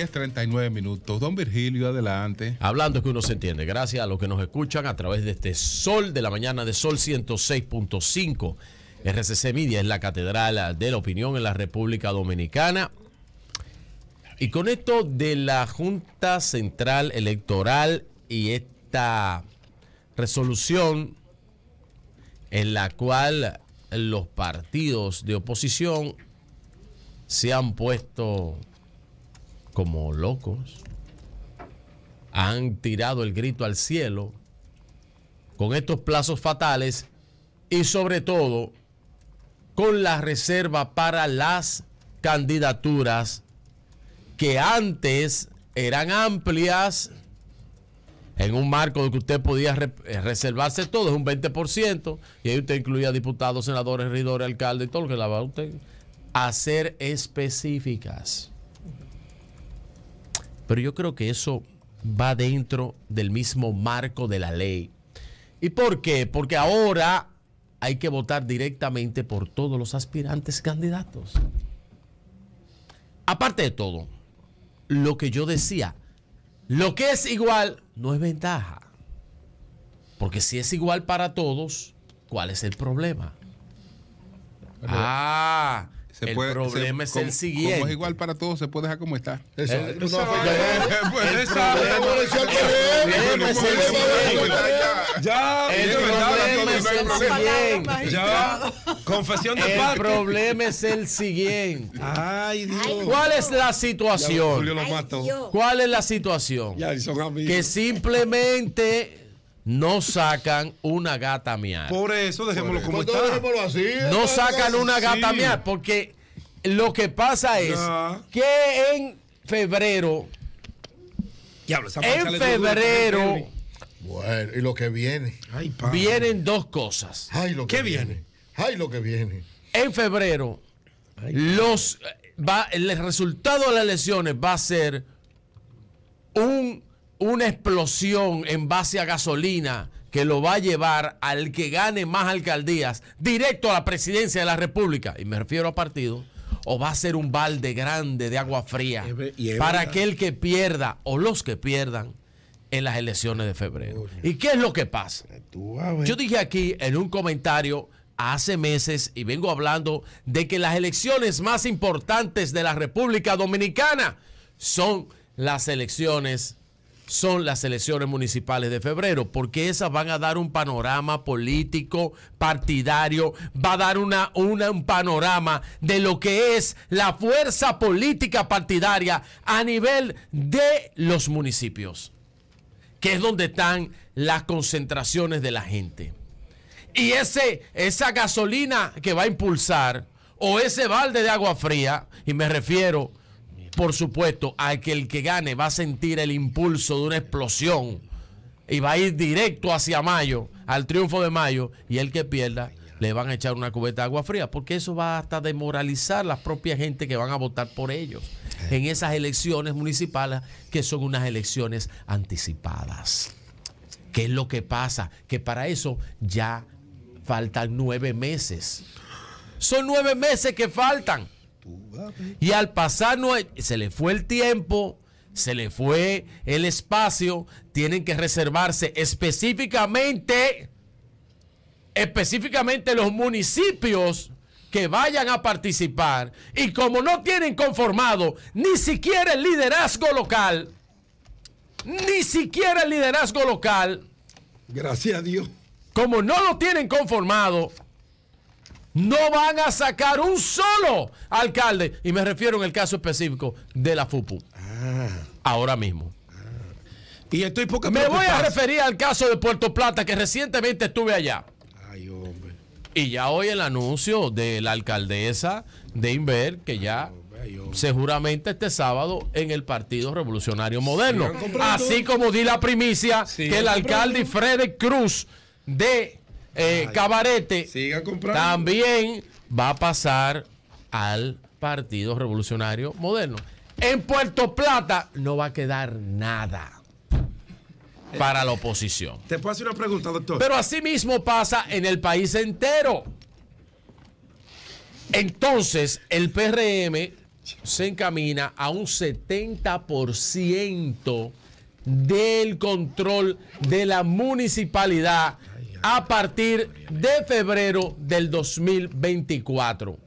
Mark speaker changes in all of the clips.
Speaker 1: 10:39 minutos. Don Virgilio, adelante. Hablando que uno se entiende. Gracias a los que nos escuchan a través de este Sol de la mañana de Sol 106.5. RCC Media es la catedral de la opinión en la República Dominicana. Y con esto de la Junta Central Electoral y esta resolución en la cual los partidos de oposición se han puesto como locos. Han tirado el grito al cielo con estos plazos fatales y sobre todo con la reserva para las candidaturas que antes eran amplias en un marco de que usted podía eh, reservarse todo, es un 20%, y ahí usted incluía diputados, senadores, regidores, alcaldes, todo lo que la va a usted, hacer específicas. Pero yo creo que eso va dentro del mismo marco de la ley. ¿Y por qué? Porque ahora hay que votar directamente por todos los aspirantes candidatos. Aparte de todo, lo que yo decía, lo que es igual no es ventaja. Porque si es igual para todos, ¿cuál es el problema? Ah, el problema es el siguiente. Como es igual para todos, se puede dejar como está. Eso. El, siguiente. ya, Confesión de El problema es el siguiente. Ay, Dios. ¿Cuál es la situación? ¿Cuál es la situación? que simplemente no sacan una gata mía. Por eso dejémoslo como está. así, no sacan una gata a porque lo que pasa es que en febrero Diablo, en febrero bueno, y lo que viene. vienen dos cosas. ¿Qué viene? Ay, lo que viene. En febrero los va, el resultado de las elecciones va a ser un una explosión en base a gasolina que lo va a llevar al que gane más alcaldías directo a la presidencia de la República, y me refiero a partido, o va a ser un balde grande de agua fría para aquel que pierda o los que pierdan en las elecciones de febrero. ¿Y qué es lo que pasa? Eh, Yo dije aquí en un comentario hace meses y vengo hablando de que las elecciones más importantes de la República Dominicana son las elecciones son las elecciones municipales de febrero, porque esas van a dar un panorama político, partidario, va a dar una, un panorama de lo que es la fuerza política partidaria a nivel de los municipios, que es donde están las concentraciones de la gente. Y ese, esa gasolina que va a impulsar, o ese balde de agua fría, y me refiero por supuesto, a que el que gane va a sentir el impulso de una explosión y va a ir directo hacia mayo, al triunfo de mayo, y el que pierda le van a echar una cubeta de agua fría, porque eso va hasta demoralizar la propia gente que van a votar por ellos en esas elecciones municipales que son unas elecciones anticipadas. ¿Qué es lo que pasa? Que para eso ya faltan nueve meses. Son nueve meses que faltan. Y al pasar, no, se le fue el tiempo, se le fue el espacio, tienen que reservarse específicamente, específicamente los municipios que vayan a participar. Y como no tienen conformado ni siquiera el liderazgo local, ni siquiera el liderazgo local. Gracias a Dios. Como no lo tienen conformado, no van a sacar un solo alcalde. Y me refiero en el caso específico de la FUPU. Ah. Ahora mismo. Ah. Y estoy porque Me voy a referir al caso de Puerto Plata, que recientemente estuve allá. Ay, hombre. Y ya hoy el anuncio de la alcaldesa de Inver, que ya seguramente este sábado en el Partido Revolucionario Moderno. Así como di la primicia que el alcalde Freddy Cruz de eh, Cabarete también va a pasar al Partido Revolucionario Moderno. En Puerto Plata no va a quedar nada para la oposición. Te puedo hacer una pregunta, doctor. Pero así mismo pasa en el país entero. Entonces, el PRM se encamina a un 70% del control de la municipalidad a partir de febrero del 2024.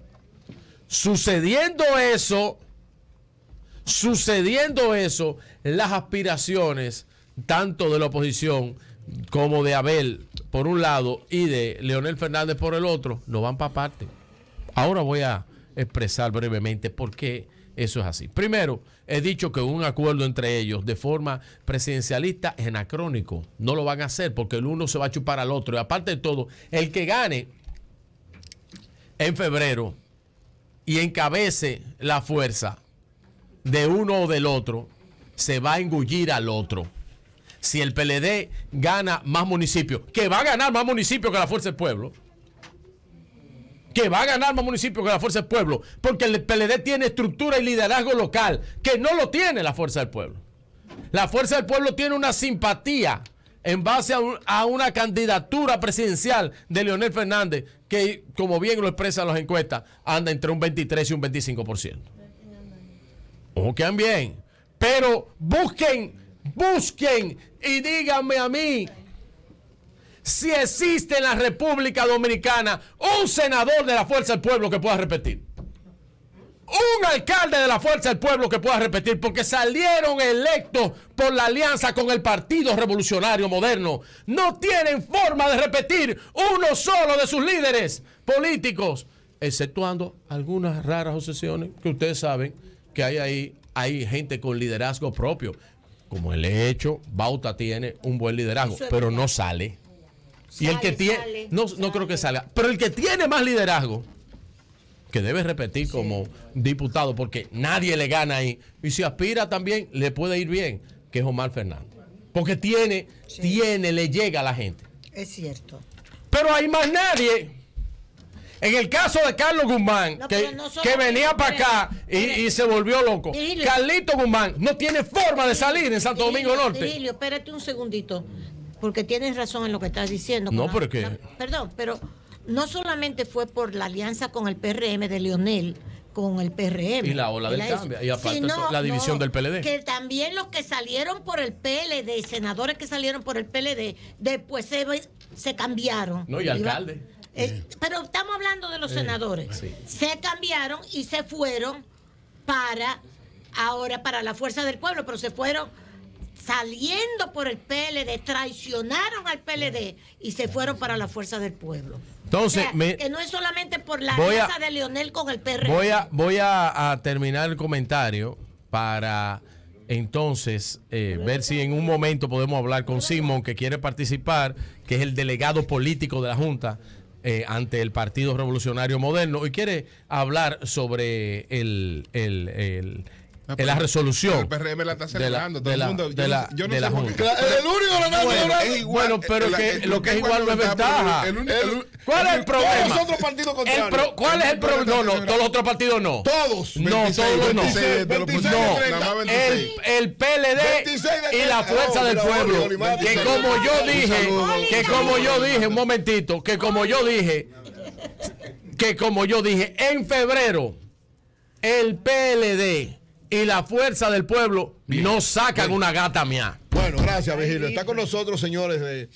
Speaker 1: Sucediendo eso, sucediendo eso, las aspiraciones tanto de la oposición como de Abel por un lado y de Leonel Fernández por el otro no van para aparte. Ahora voy a expresar brevemente por qué eso es así. Primero, he dicho que un acuerdo entre ellos de forma presidencialista es anacrónico. No lo van a hacer porque el uno se va a chupar al otro. Y aparte de todo, el que gane en febrero y encabece la fuerza de uno o del otro, se va a engullir al otro. Si el PLD gana más municipios, que va a ganar más municipios que la Fuerza del Pueblo, que va a ganar más municipios que la Fuerza del Pueblo, porque el PLD tiene estructura y liderazgo local, que no lo tiene la Fuerza del Pueblo. La Fuerza del Pueblo tiene una simpatía en base a, una candidatura presidencial de Leonel Fernández, que como bien lo expresan las encuestas, anda entre un 23 y un 25%. Ojo que bien, pero busquen, busquen y díganme a mí si existe en la República Dominicana un senador de la Fuerza del Pueblo que pueda repetir. Un alcalde de la Fuerza del Pueblo que pueda repetir, porque salieron electos por la alianza con el Partido Revolucionario Moderno. No tienen forma de repetir uno solo de sus líderes políticos, exceptuando algunas raras obsesiones que ustedes saben que hay ahí, hay gente con liderazgo propio. Como el hecho, Bauta tiene un buen liderazgo, pero no sale
Speaker 2: el que tiene,
Speaker 1: no, creo que salga, pero el que tiene más liderazgo, que debe repetir como diputado, porque nadie le gana ahí, y si aspira también, le puede ir bien, que es Omar Fernández. Porque tiene, tiene, le llega a la gente. Es cierto. Pero hay más nadie. En el caso de Carlos Guzmán, que, que, venía para acá y, se volvió loco. Carlito Guzmán no tiene forma de salir en Santo Domingo Norte. espérate un segundito porque tienes razón en lo que estás diciendo. No, porque... perdón, pero no solamente fue por la alianza con el PRM de Lionel, con el PRM. Y la ola del cambio. Y aparte la división del PLD. Que también los que salieron por el PLD, senadores que salieron por el PLD, después se, se cambiaron. No, y alcalde. Eh, pero estamos hablando de los eh, senadores. Se cambiaron y se fueron para, ahora para la fuerza del pueblo, pero se fueron saliendo por el PLD, traicionaron al PLD y se fueron para la fuerza del pueblo. Entonces, que no es solamente por la mesa de Leonel con el PRD. Voy a, voy a, terminar el comentario para entonces eh, ver si en un momento podemos hablar con Simón, que quiere participar, que es el delegado político de la Junta eh, ante el Partido Revolucionario Moderno, y quiere hablar sobre el Ah, es la resolución. El PRM la está celebrando. todo el mundo. De la, yo no, yo no de la Junta. El único la bueno, es igual. Bueno, pero la, que, lo que es igual no es ventaja. El, el, ¿Cuál es el problema? Todos los otros partidos contrarios. ¿Cuál es el problema? No, no, todos los otros partidos no. Todos. No, 26, todos no. 26, 26, no, el, PLD y la Fuerza del Pueblo. Que como yo dije, que como yo dije, un momentito, que como yo dije, que como yo dije, en febrero, el PLD y la fuerza del pueblo no sacan una gata mía. Bueno, gracias, Virgilio. Está con nosotros, señores. De...